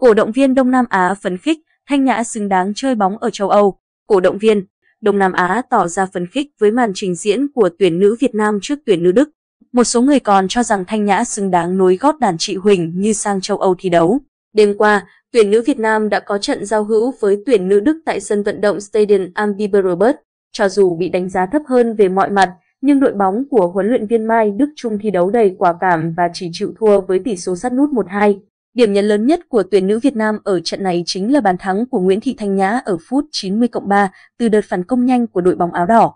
Cổ động viên Đông Nam Á phấn khích, Thanh Nhã xứng đáng chơi bóng ở châu Âu. Cổ động viên Đông Nam Á tỏ ra phấn khích với màn trình diễn của tuyển nữ Việt Nam trước tuyển nữ Đức. Một số người còn cho rằng Thanh Nhã xứng đáng nối gót đàn chị Huỳnh như sang châu Âu thi đấu. Đêm qua, tuyển nữ Việt Nam đã có trận giao hữu với tuyển nữ Đức tại sân vận động Stadion Ambiberobert. Cho dù bị đánh giá thấp hơn về mọi mặt, nhưng đội bóng của huấn luyện viên Mai Đức Trung thi đấu đầy quả cảm và chỉ chịu thua với tỷ số sát nút 1-2. Điểm nhấn lớn nhất của tuyển nữ Việt Nam ở trận này chính là bàn thắng của Nguyễn Thị Thanh Nhã ở phút 90 3 từ đợt phản công nhanh của đội bóng áo đỏ.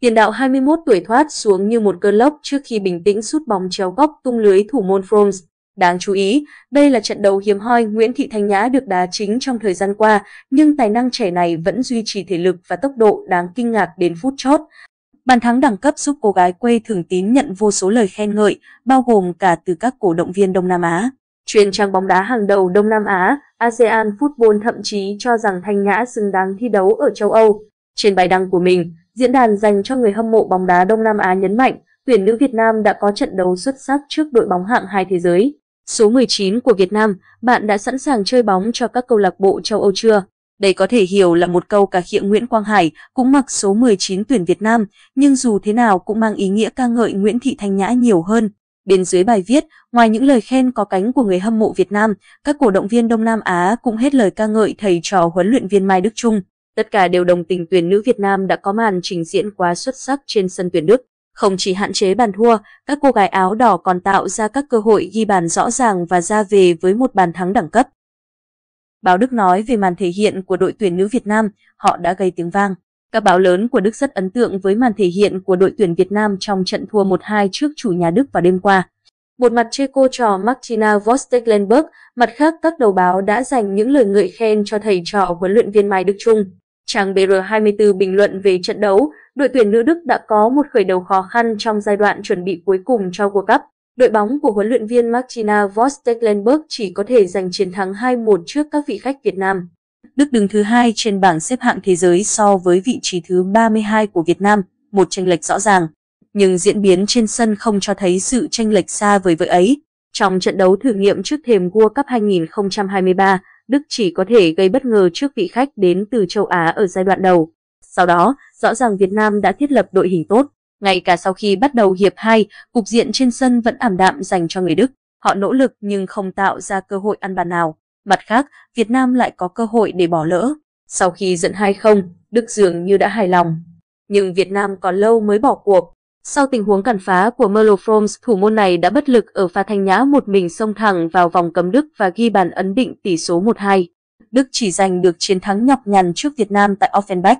Tiền đạo 21 tuổi thoát xuống như một cơn lốc trước khi bình tĩnh sút bóng treo góc tung lưới thủ môn Froms. Đáng chú ý, đây là trận đấu hiếm hoi Nguyễn Thị Thanh Nhã được đá chính trong thời gian qua, nhưng tài năng trẻ này vẫn duy trì thể lực và tốc độ đáng kinh ngạc đến phút chót. Bàn thắng đẳng cấp giúp cô gái quê thường tín nhận vô số lời khen ngợi, bao gồm cả từ các cổ động viên Đông Nam Á. Truyền trang bóng đá hàng đầu Đông Nam Á, ASEAN Football thậm chí cho rằng Thanh Nhã xứng đáng thi đấu ở châu Âu. Trên bài đăng của mình, diễn đàn dành cho người hâm mộ bóng đá Đông Nam Á nhấn mạnh, tuyển nữ Việt Nam đã có trận đấu xuất sắc trước đội bóng hạng hai thế giới. Số 19 của Việt Nam, bạn đã sẵn sàng chơi bóng cho các câu lạc bộ châu Âu chưa? Đây có thể hiểu là một câu cả khịa Nguyễn Quang Hải cũng mặc số 19 tuyển Việt Nam, nhưng dù thế nào cũng mang ý nghĩa ca ngợi Nguyễn Thị Thanh Nhã nhiều hơn. Bên dưới bài viết, ngoài những lời khen có cánh của người hâm mộ Việt Nam, các cổ động viên Đông Nam Á cũng hết lời ca ngợi thầy trò huấn luyện viên Mai Đức Trung. Tất cả đều đồng tình tuyển nữ Việt Nam đã có màn trình diễn quá xuất sắc trên sân tuyển Đức. Không chỉ hạn chế bàn thua, các cô gái áo đỏ còn tạo ra các cơ hội ghi bàn rõ ràng và ra về với một bàn thắng đẳng cấp. Báo Đức nói về màn thể hiện của đội tuyển nữ Việt Nam, họ đã gây tiếng vang. Các báo lớn của Đức rất ấn tượng với màn thể hiện của đội tuyển Việt Nam trong trận thua 1-2 trước chủ nhà Đức vào đêm qua. Một mặt chê cô trò Martina Vostecklenberg, mặt khác các đầu báo đã dành những lời ngợi khen cho thầy trò huấn luyện viên Mai Đức Trung. Trang BR24 bình luận về trận đấu, đội tuyển nữ Đức đã có một khởi đầu khó khăn trong giai đoạn chuẩn bị cuối cùng cho World Cup. Đội bóng của huấn luyện viên Martina Vostecklenberg chỉ có thể giành chiến thắng 2-1 trước các vị khách Việt Nam. Đức đứng thứ hai trên bảng xếp hạng thế giới so với vị trí thứ 32 của Việt Nam, một tranh lệch rõ ràng. Nhưng diễn biến trên sân không cho thấy sự tranh lệch xa với vợ ấy. Trong trận đấu thử nghiệm trước thềm World Cup 2023, Đức chỉ có thể gây bất ngờ trước vị khách đến từ châu Á ở giai đoạn đầu. Sau đó, rõ ràng Việt Nam đã thiết lập đội hình tốt. Ngay cả sau khi bắt đầu hiệp 2, cục diện trên sân vẫn ảm đạm dành cho người Đức. Họ nỗ lực nhưng không tạo ra cơ hội ăn bàn nào. Mặt khác, Việt Nam lại có cơ hội để bỏ lỡ. Sau khi dẫn 2-0, Đức dường như đã hài lòng. Nhưng Việt Nam còn lâu mới bỏ cuộc. Sau tình huống cản phá của Merlo Froms, thủ môn này đã bất lực ở pha thanh nhã một mình xông thẳng vào vòng cấm Đức và ghi bàn ấn định tỷ số 1-2. Đức chỉ giành được chiến thắng nhọc nhằn trước Việt Nam tại Offenbach.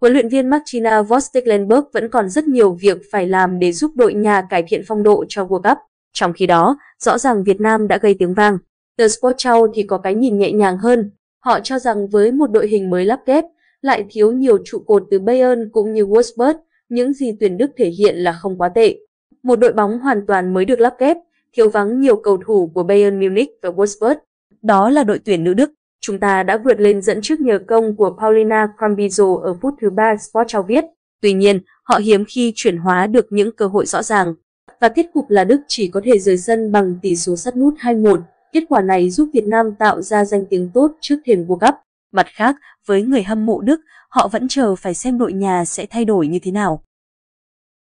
Huấn luyện viên Martina Vostecklenberg vẫn còn rất nhiều việc phải làm để giúp đội nhà cải thiện phong độ cho World Cup. Trong khi đó, rõ ràng Việt Nam đã gây tiếng vang. The Sport Chow thì có cái nhìn nhẹ nhàng hơn. Họ cho rằng với một đội hình mới lắp ghép, lại thiếu nhiều trụ cột từ Bayern cũng như Wolfsburg, những gì tuyển Đức thể hiện là không quá tệ. Một đội bóng hoàn toàn mới được lắp ghép, thiếu vắng nhiều cầu thủ của Bayern Munich và Wolfsburg. Đó là đội tuyển nữ Đức. Chúng ta đã vượt lên dẫn trước nhờ công của Paulina Crambizo ở phút thứ ba Sport Chow viết. Tuy nhiên, họ hiếm khi chuyển hóa được những cơ hội rõ ràng. Và kết cục là Đức chỉ có thể rời sân bằng tỷ số sắt nút 2-1. Kết quả này giúp Việt Nam tạo ra danh tiếng tốt trước thềm World Cup. Mặt khác, với người hâm mộ Đức, họ vẫn chờ phải xem đội nhà sẽ thay đổi như thế nào.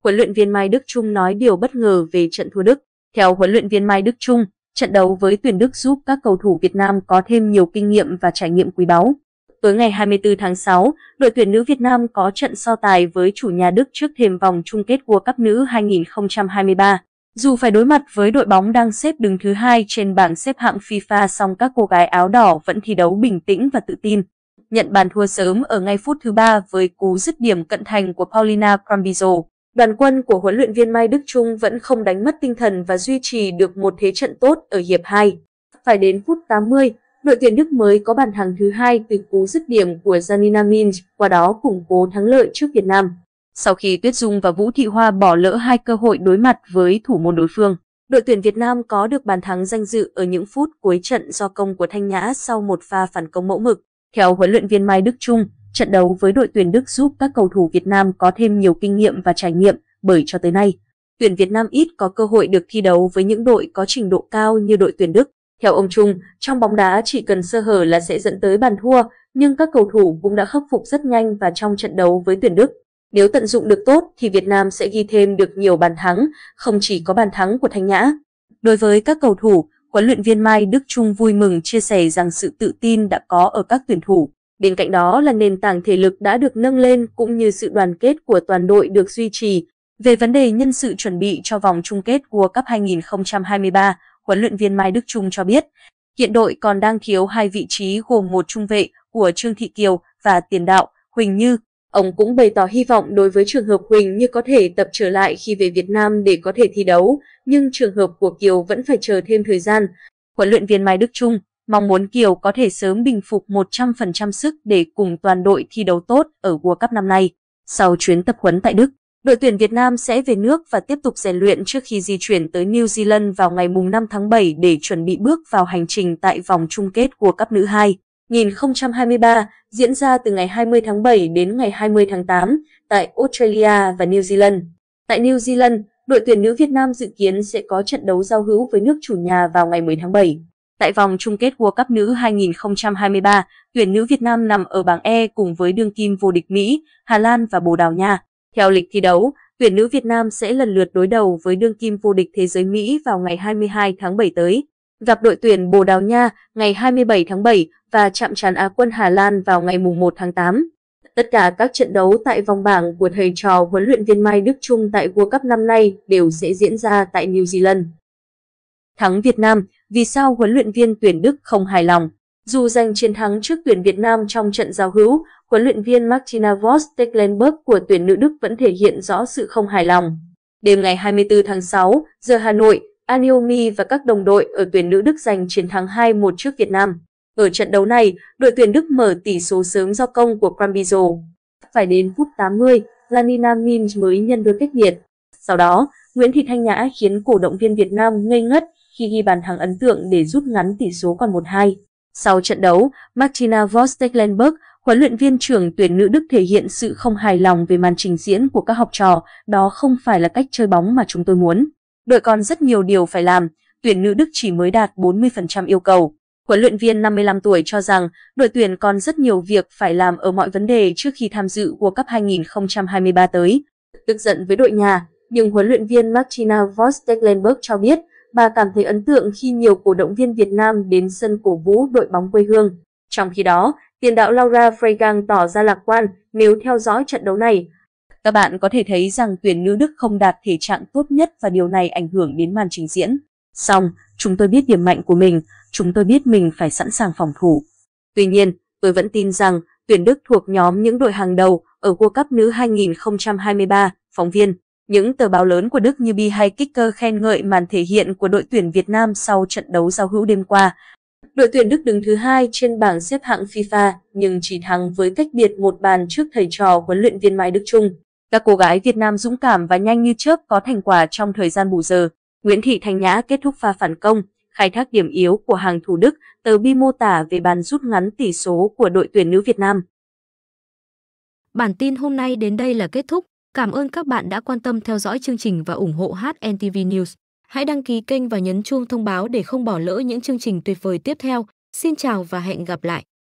Huấn luyện viên Mai Đức Trung nói điều bất ngờ về trận thua Đức. Theo huấn luyện viên Mai Đức Trung, trận đấu với tuyển Đức giúp các cầu thủ Việt Nam có thêm nhiều kinh nghiệm và trải nghiệm quý báu. Tối ngày 24 tháng 6, đội tuyển nữ Việt Nam có trận so tài với chủ nhà Đức trước thềm vòng chung kết World Cup nữ 2023. Dù phải đối mặt với đội bóng đang xếp đứng thứ hai trên bảng xếp hạng FIFA song các cô gái áo đỏ vẫn thi đấu bình tĩnh và tự tin. Nhận bàn thua sớm ở ngay phút thứ ba với cú dứt điểm cận thành của Paulina Cambizo, đoàn quân của huấn luyện viên Mai Đức Trung vẫn không đánh mất tinh thần và duy trì được một thế trận tốt ở hiệp 2. Phải đến phút 80, đội tuyển Đức mới có bàn thắng thứ hai từ cú dứt điểm của Janina Minz, qua đó củng cố thắng lợi trước Việt Nam. Sau khi Tuyết Dung và Vũ Thị Hoa bỏ lỡ hai cơ hội đối mặt với thủ môn đối phương, đội tuyển Việt Nam có được bàn thắng danh dự ở những phút cuối trận do công của Thanh Nhã sau một pha phản công mẫu mực. Theo huấn luyện viên Mai Đức Trung, trận đấu với đội tuyển Đức giúp các cầu thủ Việt Nam có thêm nhiều kinh nghiệm và trải nghiệm, bởi cho tới nay, tuyển Việt Nam ít có cơ hội được thi đấu với những đội có trình độ cao như đội tuyển Đức. Theo ông Trung, trong bóng đá chỉ cần sơ hở là sẽ dẫn tới bàn thua, nhưng các cầu thủ cũng đã khắc phục rất nhanh và trong trận đấu với tuyển Đức, nếu tận dụng được tốt thì Việt Nam sẽ ghi thêm được nhiều bàn thắng, không chỉ có bàn thắng của Thanh Nhã. Đối với các cầu thủ, huấn luyện viên Mai Đức Trung vui mừng chia sẻ rằng sự tự tin đã có ở các tuyển thủ. Bên cạnh đó là nền tảng thể lực đã được nâng lên cũng như sự đoàn kết của toàn đội được duy trì. Về vấn đề nhân sự chuẩn bị cho vòng chung kết World Cup 2023, huấn luyện viên Mai Đức Trung cho biết, hiện đội còn đang thiếu hai vị trí gồm một trung vệ của Trương Thị Kiều và tiền đạo Huỳnh Như Ông cũng bày tỏ hy vọng đối với trường hợp Huỳnh Như có thể tập trở lại khi về Việt Nam để có thể thi đấu, nhưng trường hợp của Kiều vẫn phải chờ thêm thời gian. Huấn luyện viên Mai Đức Trung mong muốn Kiều có thể sớm bình phục 100% sức để cùng toàn đội thi đấu tốt ở World Cup năm nay. Sau chuyến tập huấn tại Đức, đội tuyển Việt Nam sẽ về nước và tiếp tục rèn luyện trước khi di chuyển tới New Zealand vào ngày 5 tháng 7 để chuẩn bị bước vào hành trình tại vòng chung kết World Cup nữ 2. 2023 diễn ra từ ngày 20 tháng 7 đến ngày 20 tháng 8 tại Australia và New Zealand. Tại New Zealand, đội tuyển nữ Việt Nam dự kiến sẽ có trận đấu giao hữu với nước chủ nhà vào ngày 10 tháng 7. Tại vòng chung kết World Cup nữ 2023, tuyển nữ Việt Nam nằm ở bảng E cùng với đương kim vô địch Mỹ, Hà Lan và Bồ Đào Nha. Theo lịch thi đấu, tuyển nữ Việt Nam sẽ lần lượt đối đầu với đương kim vô địch thế giới Mỹ vào ngày 22 tháng 7 tới gặp đội tuyển Bồ Đào Nha ngày 27 tháng 7 và chạm trán Á quân Hà Lan vào ngày 1 tháng 8. Tất cả các trận đấu tại vòng bảng của thầy trò huấn luyện viên Mai Đức Trung tại World Cup năm nay đều sẽ diễn ra tại New Zealand. Thắng Việt Nam, vì sao huấn luyện viên tuyển Đức không hài lòng? Dù giành chiến thắng trước tuyển Việt Nam trong trận giao hữu, huấn luyện viên Martina Voss Tecklenburg của tuyển nữ Đức vẫn thể hiện rõ sự không hài lòng. Đêm ngày 24 tháng 6, giờ Hà Nội, Aniomi và các đồng đội ở tuyển nữ Đức giành chiến thắng 2-1 trước Việt Nam. Ở trận đấu này, đội tuyển Đức mở tỷ số sớm do công của Crambizo. Phải đến phút 80, Lanina Mins mới nhân đôi cách biệt. Sau đó, Nguyễn Thị Thanh Nhã khiến cổ động viên Việt Nam ngây ngất khi ghi bàn thắng ấn tượng để rút ngắn tỷ số còn 1-2. Sau trận đấu, Martina Vostecklenberg, huấn luyện viên trưởng tuyển nữ Đức thể hiện sự không hài lòng về màn trình diễn của các học trò, đó không phải là cách chơi bóng mà chúng tôi muốn. Đội còn rất nhiều điều phải làm, tuyển nữ Đức chỉ mới đạt 40% yêu cầu. Huấn luyện viên 55 tuổi cho rằng đội tuyển còn rất nhiều việc phải làm ở mọi vấn đề trước khi tham dự World Cup 2023 tới. Tức giận với đội nhà, nhưng huấn luyện viên Martina Voss-Tecklenburg cho biết bà cảm thấy ấn tượng khi nhiều cổ động viên Việt Nam đến sân cổ vũ đội bóng quê hương. Trong khi đó, tiền đạo Laura Freigang tỏ ra lạc quan nếu theo dõi trận đấu này, các bạn có thể thấy rằng tuyển nữ Đức không đạt thể trạng tốt nhất và điều này ảnh hưởng đến màn trình diễn. Song, chúng tôi biết điểm mạnh của mình, chúng tôi biết mình phải sẵn sàng phòng thủ. Tuy nhiên, tôi vẫn tin rằng tuyển Đức thuộc nhóm những đội hàng đầu ở World Cup nữ 2023, phóng viên. Những tờ báo lớn của Đức như Bi hay Kicker khen ngợi màn thể hiện của đội tuyển Việt Nam sau trận đấu giao hữu đêm qua. Đội tuyển Đức đứng thứ hai trên bảng xếp hạng FIFA nhưng chỉ thắng với cách biệt một bàn trước thầy trò huấn luyện viên Mai Đức Trung. Các cô gái Việt Nam dũng cảm và nhanh như chớp có thành quả trong thời gian bù giờ. Nguyễn Thị Thanh Nhã kết thúc pha phản công, khai thác điểm yếu của hàng Thủ Đức, tờ Bi mô tả về bàn rút ngắn tỷ số của đội tuyển nữ Việt Nam. Bản tin hôm nay đến đây là kết thúc. Cảm ơn các bạn đã quan tâm theo dõi chương trình và ủng hộ HNTV News. Hãy đăng ký kênh và nhấn chuông thông báo để không bỏ lỡ những chương trình tuyệt vời tiếp theo. Xin chào và hẹn gặp lại!